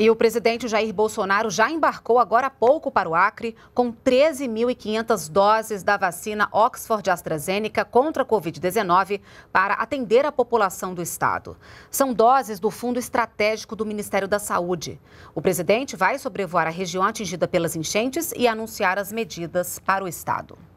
E o presidente Jair Bolsonaro já embarcou agora há pouco para o Acre com 13.500 doses da vacina Oxford AstraZeneca contra a Covid-19 para atender a população do estado. São doses do Fundo Estratégico do Ministério da Saúde. O presidente vai sobrevoar a região atingida pelas enchentes e anunciar as medidas para o estado.